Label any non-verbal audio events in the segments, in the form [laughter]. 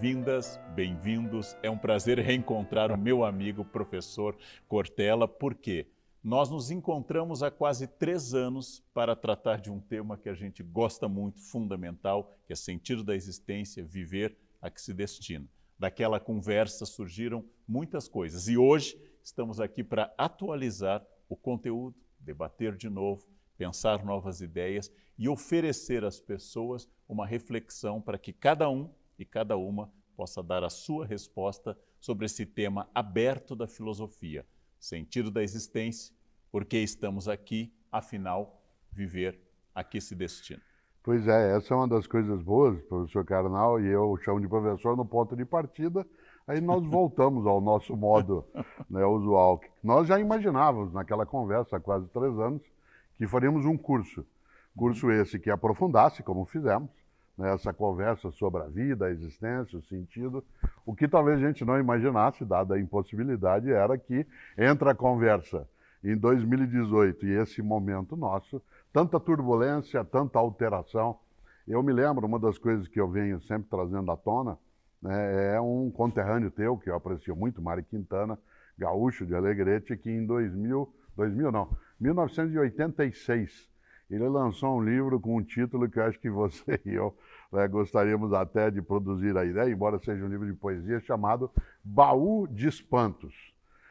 Bem-vindas, bem-vindos. É um prazer reencontrar o meu amigo professor Cortella, porque nós nos encontramos há quase três anos para tratar de um tema que a gente gosta muito, fundamental, que é sentido da existência, viver a que se destina. Daquela conversa surgiram muitas coisas e hoje estamos aqui para atualizar o conteúdo, debater de novo, pensar novas ideias e oferecer às pessoas uma reflexão para que cada um e cada uma possa dar a sua resposta sobre esse tema aberto da filosofia, sentido da existência, por que estamos aqui, afinal, viver aqui esse destino. Pois é, essa é uma das coisas boas, professor Carnal, e eu chamo de professor no ponto de partida, aí nós [laughs] voltamos ao nosso modo né, usual. Nós já imaginávamos, naquela conversa há quase três anos, que faríamos um curso. Curso esse que aprofundasse, como fizemos, né, essa conversa sobre a vida, a existência, o sentido. O que talvez a gente não imaginasse, dada a impossibilidade, era que entra a conversa em 2018 e esse momento nosso, tanta turbulência, tanta alteração. Eu me lembro, uma das coisas que eu venho sempre trazendo à tona né, é um conterrâneo teu, que eu aprecio muito, Mari Quintana, gaúcho de Alegrete, que em 2000, 2000 não, 1986, ele lançou um livro com um título que eu acho que você [laughs] e eu né, gostaríamos até de produzir a ideia, né, embora seja um livro de poesia, chamado Baú de Espantos.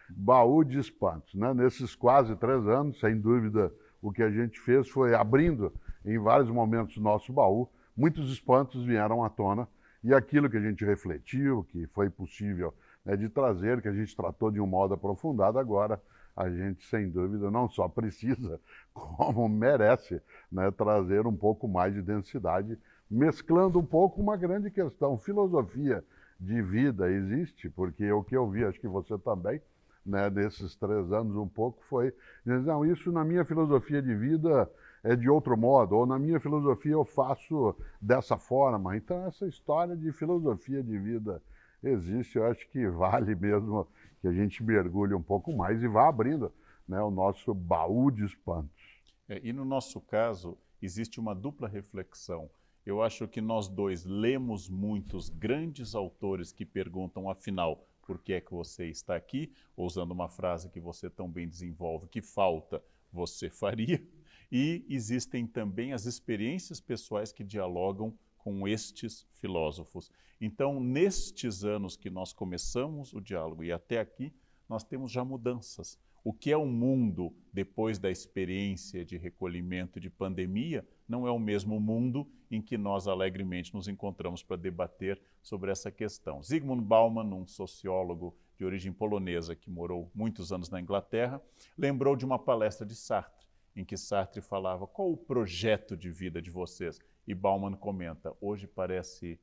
Baú de Espantos. Né? Nesses quase três anos, sem dúvida, o que a gente fez foi abrindo em vários momentos o nosso baú, muitos espantos vieram à tona e aquilo que a gente refletiu, que foi possível né, de trazer, que a gente tratou de um modo aprofundado agora, a gente, sem dúvida, não só [laughs] precisa, como merece né, trazer um pouco mais de densidade, mesclando um pouco uma grande questão. Filosofia de vida existe, porque o que eu vi, acho que você também, né, três anos um pouco, foi dizer, não, isso na minha filosofia de vida é de outro modo, ou na minha filosofia eu faço dessa forma. Então, essa história de filosofia de vida existe, eu acho que [laughs] vale mesmo que a gente mergulhe um pouco mais e vá abrindo né, o nosso baú de espantos. É, e no nosso caso, existe uma dupla reflexão. Eu acho que nós dois lemos muitos grandes autores que perguntam, afinal, por que é que você está aqui? Ou usando uma frase que você tão bem desenvolve, que falta você faria. E existem também as experiências pessoais que dialogam com estes filósofos. Então, nestes anos que nós começamos o diálogo e até aqui, nós temos já mudanças. O que é o mundo depois da experiência de recolhimento de pandemia não é o mesmo mundo em que nós alegremente nos encontramos para debater sobre essa questão. Zygmunt Bauman, um sociólogo de origem polonesa que morou muitos anos na Inglaterra, lembrou de uma palestra de Sartre, em que Sartre falava: qual o projeto de vida de vocês? E Bauman comenta: hoje parece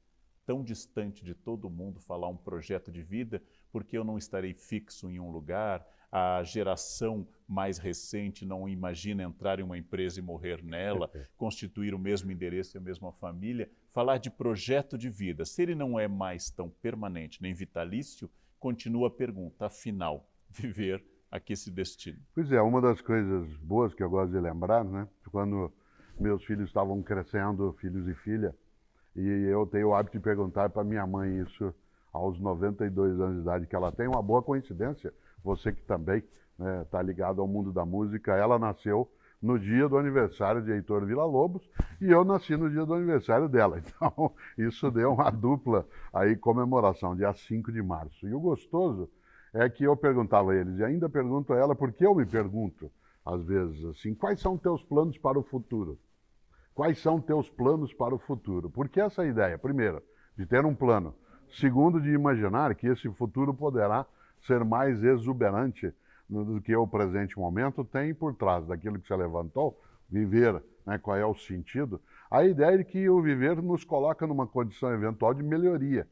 tão distante de todo mundo falar um projeto de vida, porque eu não estarei fixo em um lugar, a geração mais recente não imagina entrar em uma empresa e morrer nela, [laughs] constituir o mesmo endereço e a mesma família. Falar de projeto de vida, se ele não é mais tão permanente nem vitalício, continua a pergunta, afinal, [laughs] viver aqui esse destino. Pois é, uma das coisas boas que eu gosto de lembrar, né? Quando meus filhos estavam crescendo, filhos e filha, e eu tenho o hábito de perguntar para minha mãe isso aos 92 anos de idade, que ela tem uma boa coincidência, você que também está né, tá ligado ao mundo da música, ela nasceu no dia do aniversário de Heitor Villa-Lobos e eu nasci no dia do aniversário dela. [laughs] Então, isso deu uma dupla aí comemoração, dia 5 de março. E o gostoso é que eu perguntava a eles, e ainda pergunto a ela, porque eu me pergunto, às vezes, assim, quais são teus planos para o futuro? Quais são teus planos para o futuro? Por que essa ideia? Primeiro, de ter um plano. Segundo, de imaginar que esse futuro poderá ser mais exuberante do que o presente momento tem por trás daquilo que você levantou, viver, né, qual é o sentido. A ideia de que o viver nos coloca numa condição eventual de melhoria,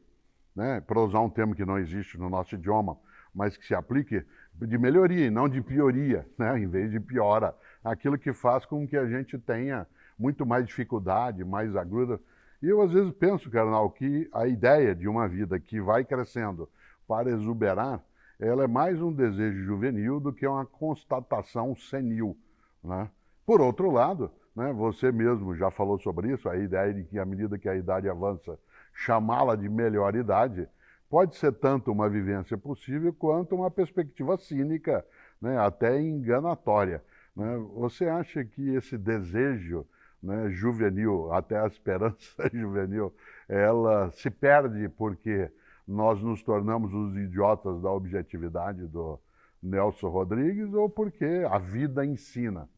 né, para usar um termo que não existe no nosso idioma, mas que se aplique de melhoria e não de pioria, né, em vez de piora, aquilo que faz com que a gente tenha muito mais dificuldade, mais agruda. E eu às vezes penso, Carnal, que a ideia de uma vida que vai crescendo para exuberar, ela é mais um desejo juvenil do que uma constatação senil. Né? Por outro lado, né, você mesmo já falou sobre isso, a ideia de que à medida que a idade avança, chamá-la de melhor idade, pode ser tanto uma vivência possível quanto uma perspectiva cínica, né, até enganatória. Né? Você acha que esse desejo né, juvenil, até a esperança [laughs] juvenil, ela se perde porque nós nos tornamos os idiotas da objetividade do Nelson Rodrigues ou porque a vida ensina.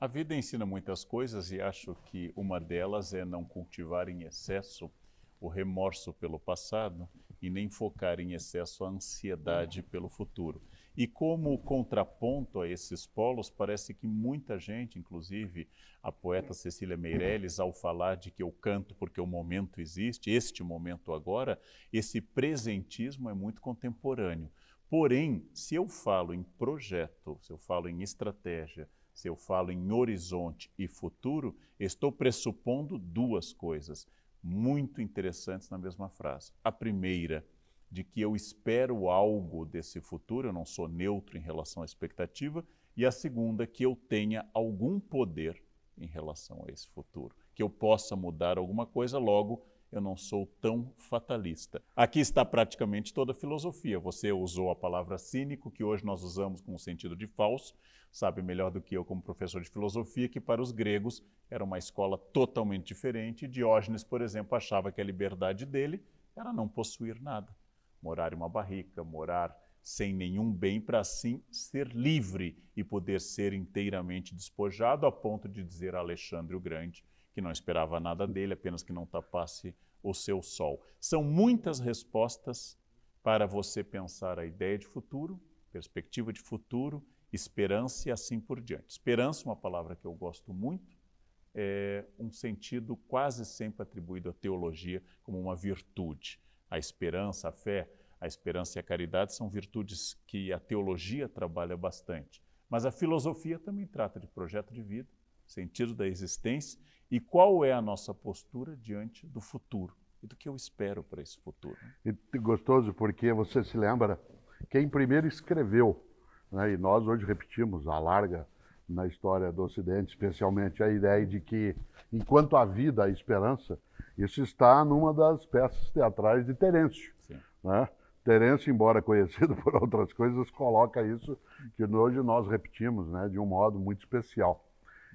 A vida ensina muitas coisas e acho que uma delas é não cultivar em excesso o remorso pelo passado e nem focar em excesso a ansiedade pelo futuro. E como contraponto a esses polos, parece que muita gente, inclusive a poeta Cecília Meirelles, ao falar de que eu canto porque o momento existe, este momento agora, esse presentismo é muito contemporâneo. Porém, se eu falo em projeto, se eu falo em estratégia, se eu falo em horizonte e futuro, estou pressupondo duas coisas muito interessantes na mesma frase. A primeira, de que eu espero algo desse futuro, eu não sou neutro em relação à expectativa, e a segunda, que eu tenha algum poder em relação a esse futuro, que eu possa mudar alguma coisa, logo eu não sou tão fatalista. Aqui está praticamente toda a filosofia. Você usou a palavra cínico, que hoje nós usamos com o sentido de falso, sabe melhor do que eu, como professor de filosofia, que para os gregos era uma escola totalmente diferente. Diógenes, por exemplo, achava que a liberdade dele era não possuir nada morar em uma barrica, morar sem nenhum bem, para assim ser livre e poder ser inteiramente despojado, a ponto de dizer a Alexandre o Grande que não esperava nada dele, apenas que não tapasse o seu sol. São muitas respostas para você pensar a ideia de futuro, perspectiva de futuro, esperança e assim por diante. Esperança, uma palavra que eu gosto muito, é um sentido quase sempre atribuído à teologia como uma virtude. A esperança, a fé, a esperança e a caridade são virtudes que a teologia trabalha bastante. Mas a filosofia também trata de projeto de vida, sentido da existência e qual é a nossa postura diante do futuro e do que eu espero para esse futuro. Né? E gostoso porque você se lembra quem primeiro escreveu, né? e nós hoje repetimos a larga na história do Ocidente, especialmente a ideia de que, enquanto há vida, há esperança, isso está numa das peças teatrais de Terêncio. Né? Terêncio, embora conhecido [laughs] por outras coisas, coloca isso que hoje nós repetimos né, de um modo muito especial.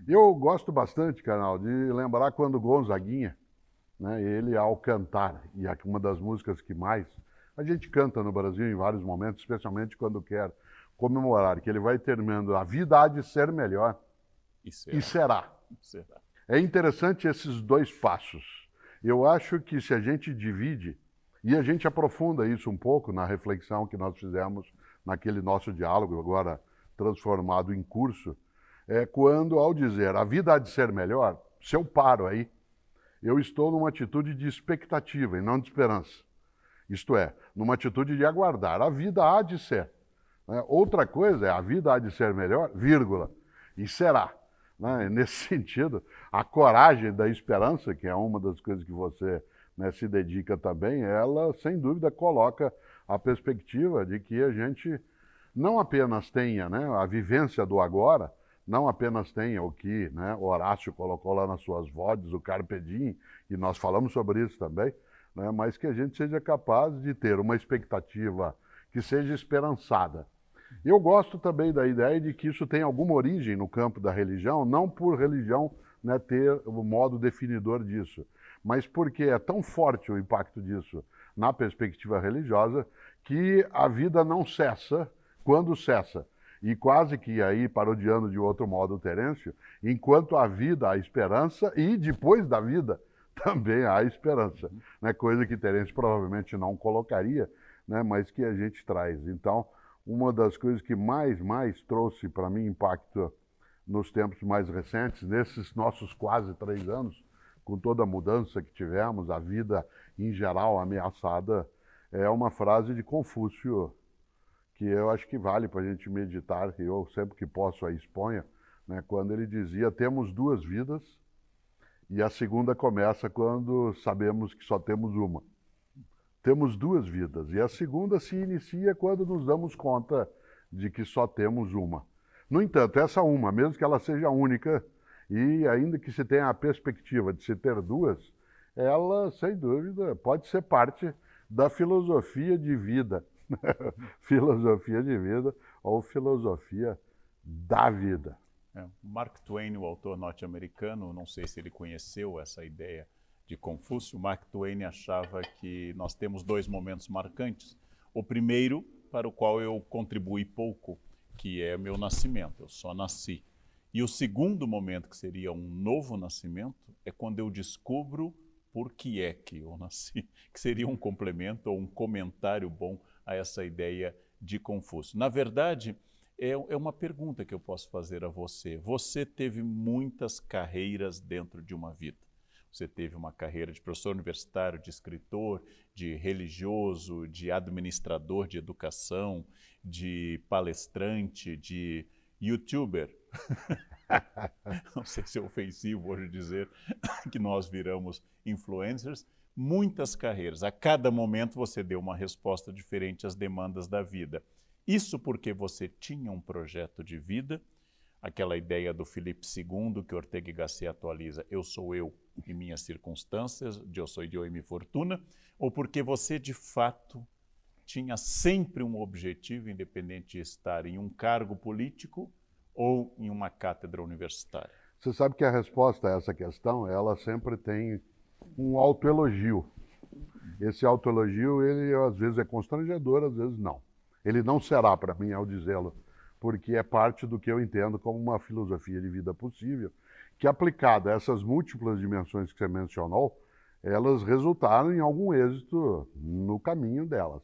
Eu gosto bastante, canal, de lembrar quando Gonzaguinha, né, ele ao cantar, e é uma das músicas que mais a gente canta no Brasil em vários momentos, especialmente quando quer comemorar que ele vai terminando a vida há de ser melhor. E será. E será. será. É interessante esses dois passos. Eu acho que se a gente divide, e a gente aprofunda isso um pouco na reflexão que nós fizemos naquele nosso diálogo, agora transformado em curso, é quando, ao dizer a vida há de ser melhor, se eu paro aí, eu estou numa atitude de expectativa e não de esperança. Isto é, numa atitude de aguardar. A vida há de ser. Né? Outra coisa é a vida há de ser melhor, vírgula, e será. Né? Nesse [laughs] sentido, a coragem da esperança, que é uma das coisas que você né, se dedica também, ela, sem dúvida, coloca a perspectiva de que a gente não apenas tenha né, a vivência do agora, não apenas tenha o que né, Horácio colocou lá nas suas vozes, o Carpe Diem, e nós falamos sobre isso também, né, mas que a gente seja capaz de ter uma expectativa que seja esperançada, eu gosto também da ideia de que isso tem alguma origem no campo da religião, não por religião né, ter o modo definidor disso, mas porque é tão forte o impacto disso na perspectiva religiosa que a vida não cessa quando cessa. E quase que aí, parodiando de outro modo o Terêncio, enquanto a vida há esperança e depois da vida [laughs] também há esperança. Uhum. Né? Coisa que Terêncio provavelmente não colocaria, né? mas que a gente traz. Então, uma das coisas que mais, mais trouxe para mim impacto nos tempos mais recentes, nesses nossos quase três anos, com toda a mudança que tivemos, a vida em geral ameaçada, é uma frase de Confúcio que eu acho que vale para a gente meditar, e eu sempre que posso a exponha, né, quando ele dizia: temos duas vidas e a segunda começa quando sabemos que só temos uma. Temos duas vidas e a segunda se inicia quando nos damos conta de que só temos uma. No entanto, essa uma, mesmo que ela seja única e ainda que se tenha a perspectiva de se ter duas, ela, sem dúvida, pode ser parte da filosofia de vida. [laughs] filosofia de vida ou filosofia da vida. É. Mark Twain, o autor norte-americano, não sei se ele conheceu essa ideia de Confúcio, Mark Twain achava que nós temos dois momentos marcantes. O primeiro, para o qual eu contribuí pouco, que é meu nascimento, eu só nasci. E o segundo momento, que seria um novo nascimento, é quando eu descubro por que é que eu nasci, [laughs] que seria um complemento ou um comentário bom a essa ideia de Confúcio. Na verdade, é, é, uma pergunta que eu posso fazer a você. Você teve muitas carreiras dentro de uma vida. Você teve uma carreira de professor universitário, de escritor, de religioso, de administrador de educação, de palestrante, de youtuber. [laughs] Não sei se é ofensivo hoje dizer [laughs] que nós viramos influencers. Muitas carreiras. A cada momento você deu uma resposta diferente às demandas da vida. Isso porque você tinha um projeto de vida, aquela ideia do Felipe II que Ortega y Gasset atualiza, eu sou eu, em minhas circunstâncias, de eu sou de eu e minha fortuna, ou porque você de fato tinha sempre um objetivo, independente de estar em um cargo político ou em uma cátedra universitária? Você sabe que a resposta a essa questão, ela sempre tem um autoelogio. Esse autoelogio, ele às vezes é constrangedor, às vezes não. Ele não será para mim ao dizê-lo, porque é parte do que eu entendo como uma filosofia de vida possível que aplicada a essas múltiplas dimensões que você mencionou, elas resultaram em algum êxito no caminho delas,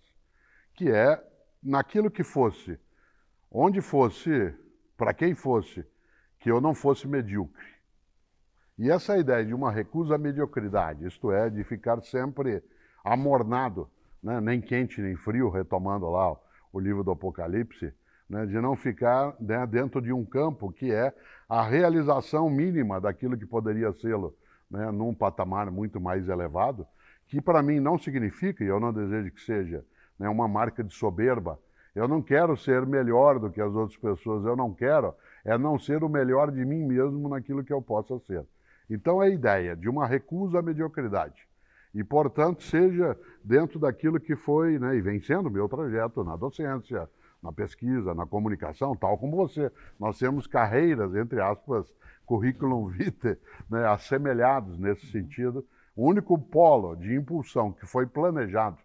que é naquilo que fosse, onde fosse, para quem fosse, que eu não fosse medíocre. E essa ideia de uma recusa à mediocridade, isto é, de ficar sempre amornado, né, nem quente nem frio, retomando lá o livro do Apocalipse, né, de não ficar né, dentro de um campo que é a realização mínima daquilo que poderia ser né, num patamar muito mais elevado, que para mim não significa, e eu não desejo que seja, né, uma marca de soberba. Eu não quero ser melhor do que as outras pessoas, eu não quero é não ser o melhor de mim mesmo naquilo que eu possa ser. Então é a ideia de uma recusa à mediocridade. E, portanto, seja dentro daquilo que foi né, e vem sendo o meu trajeto na docência, na pesquisa, na comunicação, tal como você. Nós temos carreiras, entre aspas, currículo vitae, né, assemelhados nesse sentido. O único polo de impulsão que foi planejado,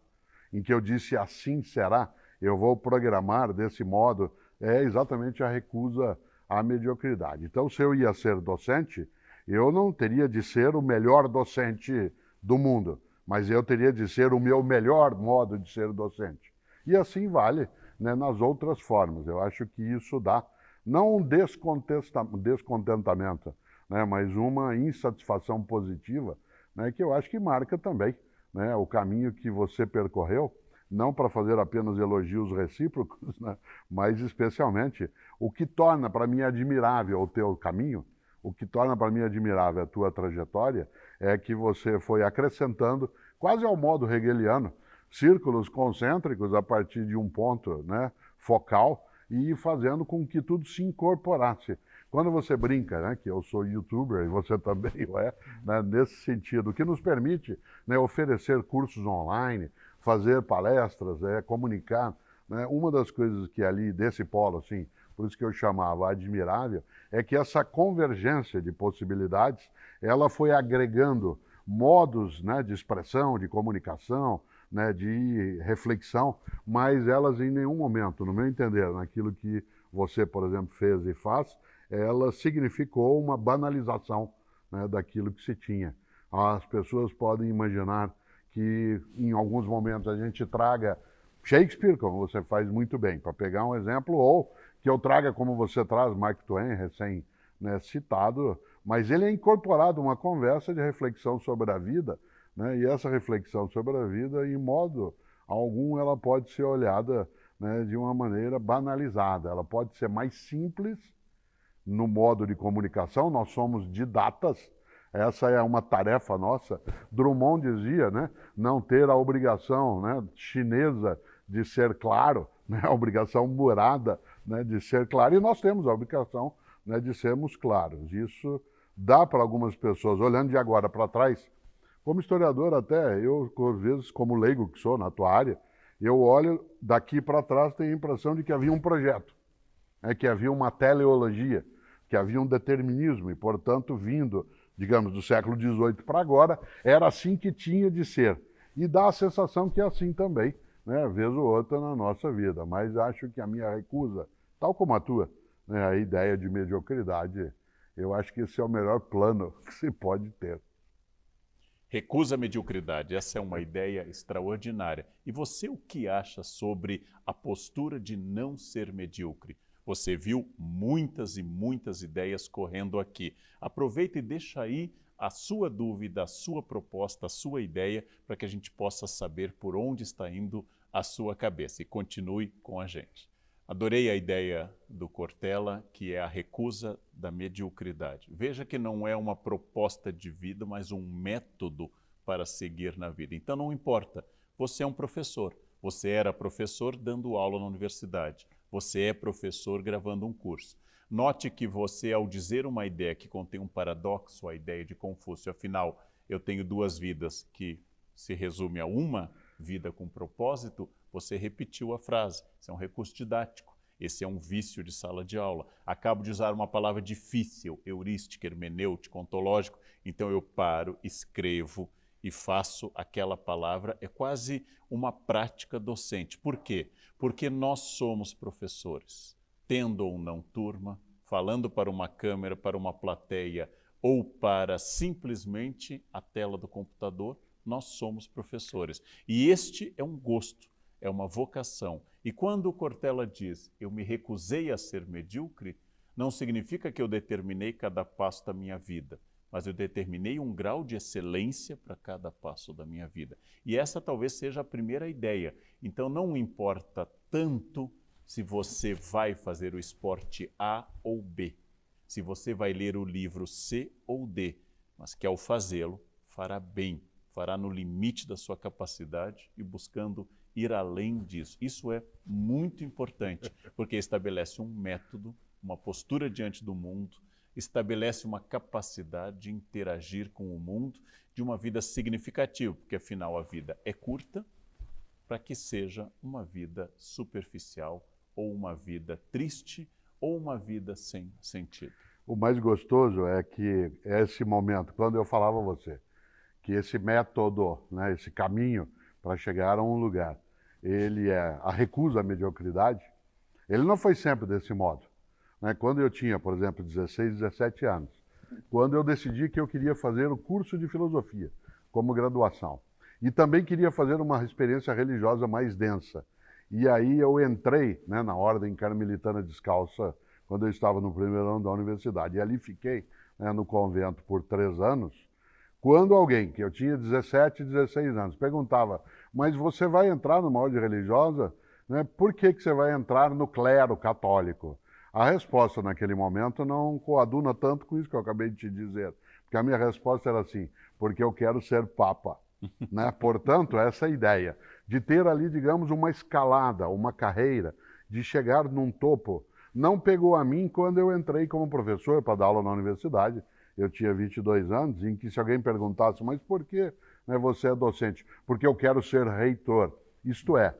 em que eu disse assim será, eu vou programar desse modo, é exatamente a recusa à mediocridade. Então, se eu ia ser docente, eu não teria de ser o melhor docente do mundo, mas eu teria de ser o meu melhor modo de ser docente. E assim vale né, nas outras formas. Eu acho que isso dá, não um descontentamento, né, mas uma insatisfação positiva, né, que eu acho que marca também né, o caminho que você percorreu, não para fazer apenas elogios recíprocos, [laughs] né, mas especialmente o que torna para mim admirável o teu caminho, o que torna para mim admirável a tua trajetória, é que você foi acrescentando, quase ao modo hegeliano, círculos concêntricos a partir de um ponto né, focal e fazendo com que tudo se incorporasse. Quando você brinca, né, que eu sou youtuber e você [laughs] também é, né, nesse sentido, o que nos permite né, oferecer cursos online, fazer palestras, é, comunicar. Né, uma das coisas que ali desse polo, assim, por isso que eu chamava admirável, é que essa convergência de possibilidades, ela foi agregando modos né, de expressão, de comunicação, né, de reflexão, mas elas em nenhum momento, no meu entender, naquilo que você, por exemplo, fez e faz, ela significou uma banalização né, daquilo que se tinha. As pessoas podem imaginar que em alguns momentos a gente traga Shakespeare, como você faz muito bem, para pegar um exemplo, ou que eu traga como você traz Mark Twain, recém né, citado, mas ele é incorporado uma conversa de reflexão sobre a vida né? E essa reflexão sobre a vida, em modo algum, ela pode ser olhada né, de uma maneira banalizada. Ela pode ser mais simples no modo de comunicação, nós somos didatas, essa é uma tarefa nossa. Drummond dizia, né, não ter a obrigação né, chinesa de ser claro, né, a obrigação murada né, de ser claro, e nós temos a obrigação né, de sermos claros. Isso dá para algumas pessoas, olhando de agora para trás, como historiador até, eu, às vezes, como leigo que sou na tua área, eu olho daqui para trás tenho a impressão de que havia um projeto, né, que havia uma teleologia, que havia um determinismo, e, portanto, vindo, digamos, do século XVIII para agora, era assim que tinha de ser. E dá a sensação que é assim também, né, vez ou outra na nossa vida. Mas acho que a minha recusa, tal como a tua, né, a ideia de mediocridade, eu acho que esse é o melhor plano [laughs] que se pode ter. Recusa a mediocridade. Essa é uma ideia extraordinária. E você o que acha sobre a postura de não ser medíocre? Você viu muitas e muitas ideias correndo aqui. Aproveita e deixa aí a sua dúvida, a sua proposta, a sua ideia, para que a gente possa saber por onde está indo a sua cabeça. E continue com a gente. Adorei a ideia do Cortella, que é a recusa da mediocridade. Veja que não é uma proposta de vida, mas um método para seguir na vida. Então não importa, você é um professor. Você era professor dando aula na universidade. Você é professor gravando um curso. Note que você, ao dizer uma ideia que contém um paradoxo, a ideia de Confúcio, afinal, eu tenho duas vidas que se resume a uma vida com propósito, você repetiu a frase. Isso é um recurso didático. Esse é um vício de sala de aula. Acabo de usar uma palavra difícil, heurística, hermenêutica, ontológico. Então eu paro, escrevo e faço aquela palavra. É quase uma prática docente. Por quê? Porque nós somos professores, tendo ou não turma, falando para uma câmera, para uma plateia ou para simplesmente a tela do computador, nós somos professores. E este é um gosto é uma vocação. E quando Cortella diz eu me recusei a ser medíocre, não significa que eu determinei cada passo da minha vida, mas eu determinei um grau de excelência para cada passo da minha vida. E essa talvez seja a primeira ideia. Então não importa tanto se você vai fazer o esporte A ou B, se você vai ler o livro C ou D, mas que ao fazê-lo fará bem, fará no limite da sua capacidade e buscando ir além disso. Isso é muito importante, porque estabelece um método, uma postura diante do mundo, estabelece uma capacidade de interagir com o mundo de uma vida significativa, porque afinal a vida é curta, para que seja uma vida superficial ou uma vida triste ou uma vida sem sentido. O mais gostoso é que é esse momento, quando eu falava a você, que esse método, né, esse caminho, para chegar a um lugar. Ele é a recusa à mediocridade. Ele não foi sempre desse modo. Né? Quando eu tinha, por exemplo, 16, 17 anos, quando eu decidi que eu queria fazer o curso de filosofia como graduação e também queria fazer uma experiência religiosa mais densa. E aí eu entrei né, na Ordem Carmelitana Descalça quando eu estava no primeiro ano da universidade. E ali fiquei né, no convento por três anos, quando alguém, que eu tinha 17, 16 anos, perguntava, mas você vai entrar numa ordem religiosa? Né? Por que, que você vai entrar no clero católico? A resposta naquele momento não coaduna tanto com isso que eu acabei de te dizer. Porque a minha resposta era assim, porque eu quero ser papa. [laughs] né? Portanto, essa é ideia de ter ali, digamos, uma escalada, uma carreira, de chegar num topo, não pegou a mim quando eu entrei como professor para dar aula na universidade, eu tinha 22 anos, em que se alguém perguntasse, mas por que né, você é docente? Porque eu quero ser reitor. Isto é,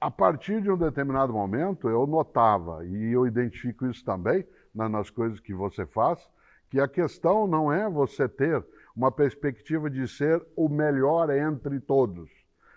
a partir de um determinado momento, eu notava, e eu identifico isso também né, nas coisas que você faz, que a questão não é você ter uma perspectiva de ser o melhor entre todos,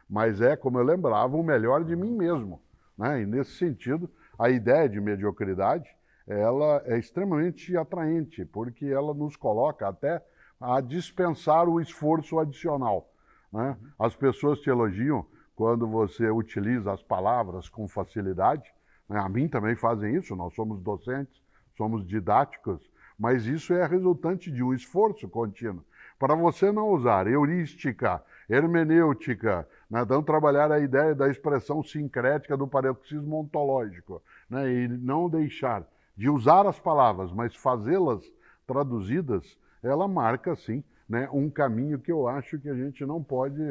mas é, como eu lembrava, o melhor de mim mesmo. Né? E nesse sentido, a ideia de mediocridade ela é extremamente atraente, porque ela nos coloca até a dispensar o esforço adicional. Né? Uhum. As pessoas te elogiam quando você utiliza as palavras com facilidade. Né? A mim também fazem isso, nós somos docentes, somos didáticos, mas isso é resultante de um esforço contínuo. Para você não usar heurística, hermenêutica, né? trabalhar a ideia da expressão sincrética do paroxismo ontológico né? e não deixar de usar as palavras, mas fazê-las traduzidas, ela marca, sim, né, um caminho que eu acho que a gente não pode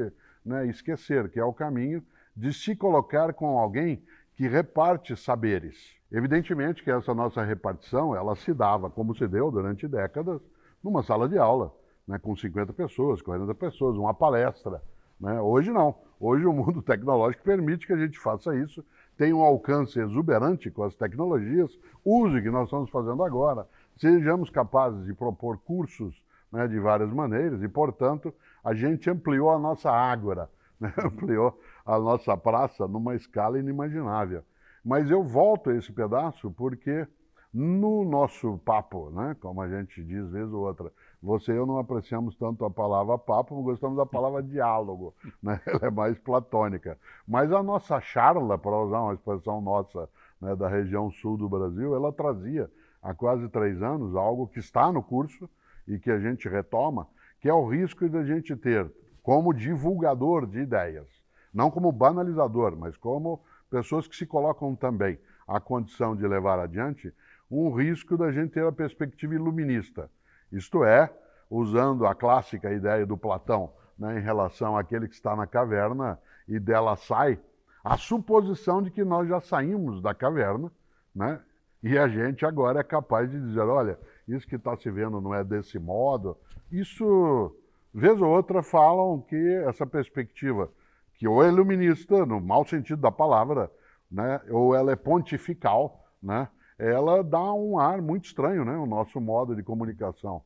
né, esquecer, que é o caminho de se colocar com alguém que reparte saberes. Evidentemente que essa nossa repartição, ela se dava, como se deu durante décadas, numa sala de aula, né, com 50 pessoas, 40 pessoas, uma palestra. Né? Hoje não. Hoje o mundo tecnológico permite que a gente faça isso tem um alcance exuberante com as tecnologias, use o que nós estamos fazendo agora, sejamos capazes de propor cursos né, de várias maneiras e, portanto, a gente ampliou a nossa ágora, né, [laughs] ampliou a nossa praça numa escala inimaginável. Mas eu volto a esse pedaço porque no nosso papo, né, como a gente diz vez ou outra, você e eu não apreciamos tanto a palavra papo, gostamos da palavra diálogo, né? [laughs] ela é mais platônica. Mas a nossa charla, para usar uma expressão nossa né, da região sul do Brasil, ela trazia há quase três anos algo que está no curso e que a gente retoma, que é o risco da gente ter como divulgador de ideias, não como banalizador, mas como pessoas que se colocam também a condição de levar adiante, um risco da gente ter a perspectiva iluminista isto é, usando a clássica ideia do Platão né, em relação àquele que está na caverna e dela sai, a suposição de que nós já saímos da caverna, né? E a gente agora é capaz de dizer, olha, isso que está se vendo não é desse modo. Isso, vez ou outra, falam que essa perspectiva, que ou é iluminista, no mau sentido da palavra, né? ou ela é pontifical, né? ela dá um ar muito estranho, né? O nosso modo de comunicação.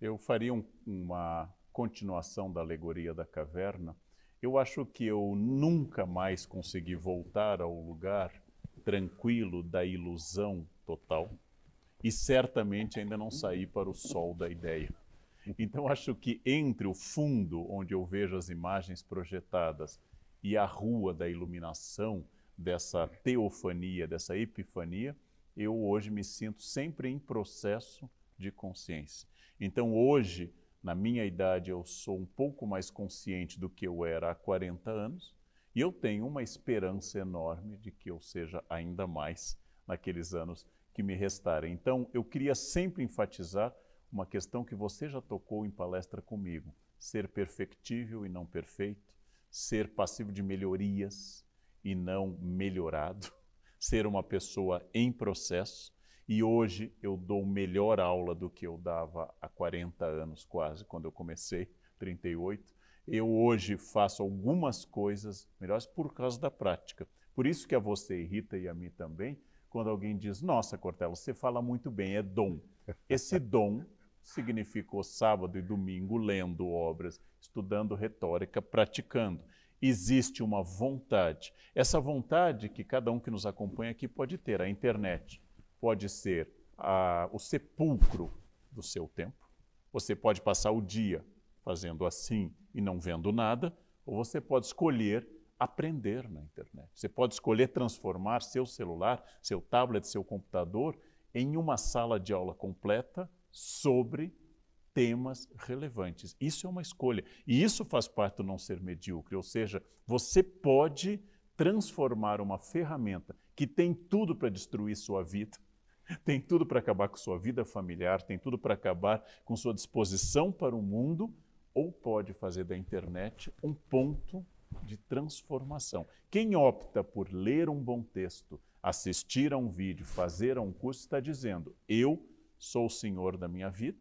Eu faria um, uma continuação da alegoria da caverna. Eu acho que eu nunca mais consegui voltar ao lugar tranquilo da ilusão total e certamente ainda não saí para o sol da ideia. Então acho que entre o fundo onde eu vejo as imagens projetadas e a rua da iluminação dessa teofania, dessa epifania, eu hoje me sinto sempre em processo de consciência. Então, hoje, na minha idade, eu sou um pouco mais consciente do que eu era há 40 anos e eu tenho uma esperança enorme de que eu seja ainda mais naqueles anos que me restarem. Então, eu queria sempre enfatizar uma questão que você já tocou em palestra comigo: ser perfectível e não perfeito, ser passivo de melhorias e não melhorado, ser uma pessoa em processo e hoje eu dou melhor aula do que eu dava há 40 anos quase, quando eu comecei, 38. Eu hoje faço algumas coisas melhores por causa da prática. Por isso que a você irrita e a mim também, quando alguém diz: Nossa, Cortella, você fala muito bem, é dom. [laughs] Esse dom significou sábado e domingo lendo obras, estudando retórica, praticando existe uma vontade. Essa vontade que cada um que nos acompanha aqui pode ter, a internet pode ser a, o sepulcro do seu tempo. Você pode passar o dia fazendo assim e não vendo nada, ou você pode escolher aprender na internet. Você pode escolher transformar seu celular, seu tablet, seu computador em uma sala de aula completa sobre temas relevantes. Isso é uma escolha. E isso faz parte do não ser medíocre, ou seja, você pode transformar uma ferramenta que tem tudo para destruir sua vida, [laughs] tem tudo para acabar com sua vida familiar, tem tudo para acabar com sua disposição para o mundo, ou pode fazer da internet um ponto de transformação. Quem opta por ler um bom texto, assistir a um vídeo, fazer a um curso, está dizendo: eu sou o senhor da minha vida,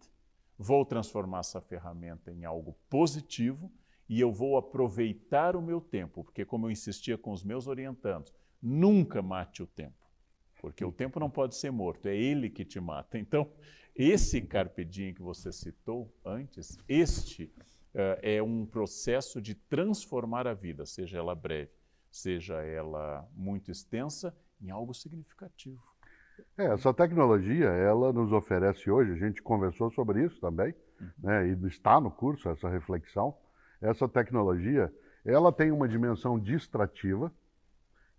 vou transformar essa ferramenta em algo positivo e eu vou aproveitar o meu tempo, porque, como eu insistia com os meus orientandos, nunca mate o tempo, porque o tempo não pode ser morto, é ele que te mata. [laughs] Então, esse carpedinho que você citou antes, este uh, é um processo de transformar a vida, seja ela breve, seja ela muito extensa, em algo significativo. É, essa tecnologia, ela nos oferece hoje, a gente conversou sobre isso também, uhum. né, e está no curso essa reflexão. Essa tecnologia, ela tem uma dimensão distrativa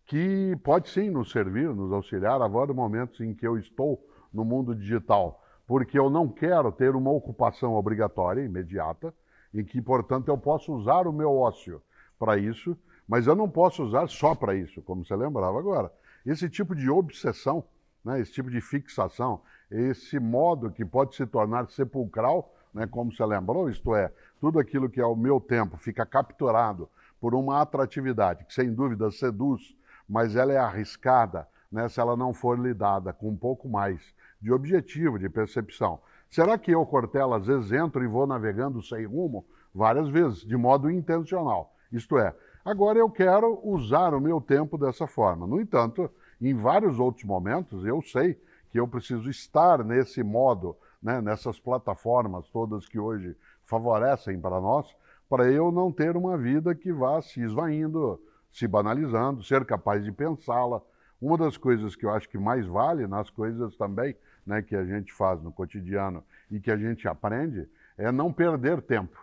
que pode sim nos servir, nos auxiliar, agora momentos em que eu estou no mundo digital, porque eu não quero ter uma ocupação obrigatória, imediata, em que, portanto, eu posso usar o meu ócio para isso, mas eu não posso usar só para isso, como você lembrava agora. Esse tipo de obsessão, né, esse tipo de fixação, esse modo que pode se tornar sepulcral, né, como você lembrou, isto é, tudo aquilo que é o meu tempo fica capturado por uma atratividade que sem dúvida seduz, mas ela é arriscada né, se ela não for lidada com um pouco mais de objetivo, de percepção. Será que eu, Cortella, às vezes entro e vou navegando sem rumo? Várias vezes, de modo intencional. Isto é, agora eu quero usar o meu tempo dessa forma. No entanto, em vários outros momentos, eu sei que eu preciso estar nesse modo, né, nessas plataformas todas que hoje favorecem para nós, para eu não ter uma vida que vá se esvaindo, se banalizando, ser capaz de pensá-la. Uma das coisas que eu acho que mais vale nas coisas também né, que a gente faz no cotidiano e que a gente aprende é não perder tempo.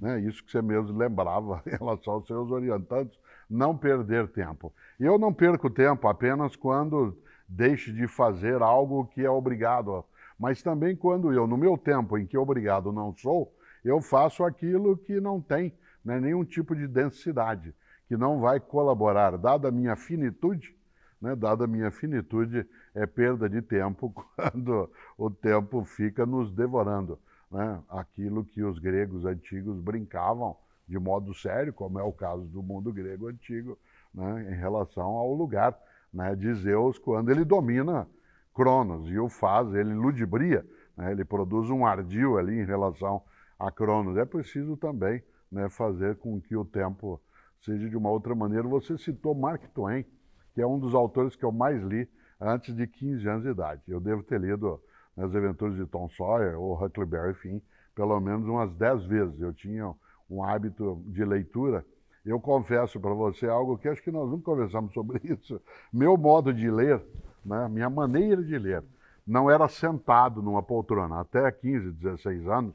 Né? Isso que você mesmo lembrava [laughs] em relação aos seus orientantes, não perder tempo. Eu não perco tempo apenas quando deixo de fazer algo que é obrigado, mas também quando eu, no meu tempo em que obrigado não sou, eu faço aquilo que não tem né, nenhum tipo de densidade, que não vai colaborar, dada a minha finitude, né, dada a minha finitude, é perda de tempo [laughs] quando o tempo fica nos devorando. Né, aquilo que os gregos antigos brincavam, de modo sério, como é o caso do mundo grego antigo, né, em relação ao lugar né, de Zeus quando ele domina Cronos e o faz, ele ludibria, né, ele produz um ardil ali em relação a Cronos. É preciso também né, fazer com que o tempo seja de uma outra maneira. Você citou Mark Twain, que é um dos autores que eu mais li antes de 15 anos de idade. Eu devo ter lido As Aventuras de Tom Sawyer ou Huckleberry Finn pelo menos umas 10 vezes. Eu tinha um hábito de leitura. Eu confesso para você algo que acho que nós nunca conversamos sobre [laughs] isso. Meu modo de ler, né, minha maneira de ler, não era sentado numa poltrona. Até 15, 16 anos,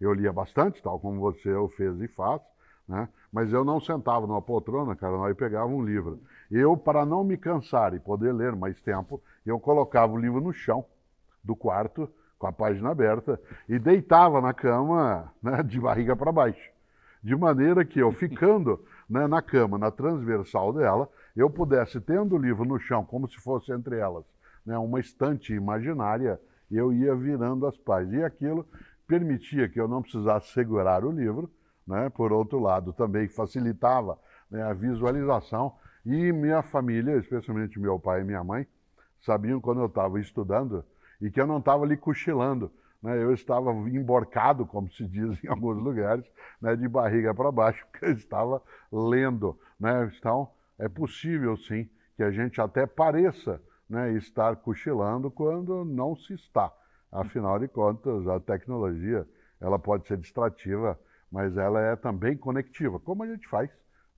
eu lia bastante, tal como você eu fez e faz, né? mas eu não sentava numa poltrona, cara, não, e pegava um livro. Eu, para não me cansar e poder ler mais tempo, eu colocava o livro no chão do quarto, com a página aberta, e deitava na cama né, de barriga para baixo de maneira que eu ficando né, na cama, na transversal dela, eu pudesse, tendo o livro no chão, como se fosse entre elas, né, uma estante imaginária, eu ia virando as páginas. E aquilo permitia que eu não precisasse segurar o livro, né, por outro lado, também facilitava né, a visualização. E minha família, especialmente meu pai e minha mãe, sabiam quando eu estava estudando e que eu não estava ali cochilando, né? Eu estava emborcado, como se diz em alguns lugares, né? de barriga para baixo, [laughs] porque eu estava lendo. Né? Então, é possível, sim, que a gente até pareça né, estar cochilando quando não se está. Afinal de contas, a tecnologia ela pode ser distrativa, mas ela é também conectiva, como a gente faz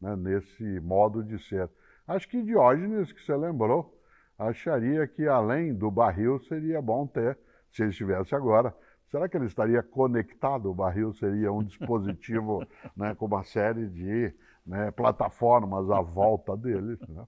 né, nesse modo de ser. Acho que Diógenes, que você lembrou, acharia que além do barril seria bom ter se ele estivesse agora, será que ele estaria conectado? O barril seria um dispositivo [laughs] né, com uma série de né, plataformas à volta dele. Né?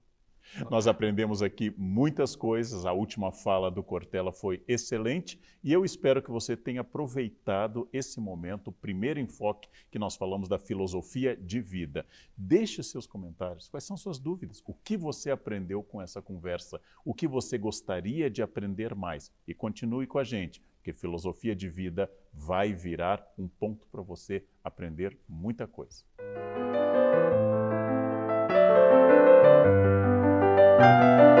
Nós aprendemos aqui muitas coisas. A última fala do Cortella foi excelente e eu espero que você tenha aproveitado esse momento, o primeiro enfoque que nós falamos da filosofia de vida. Deixe seus comentários. Quais são suas dúvidas? O que você aprendeu com essa conversa? O que você gostaria de aprender mais? E continue com a gente, porque filosofia de vida vai virar um ponto para você aprender muita coisa. Música Música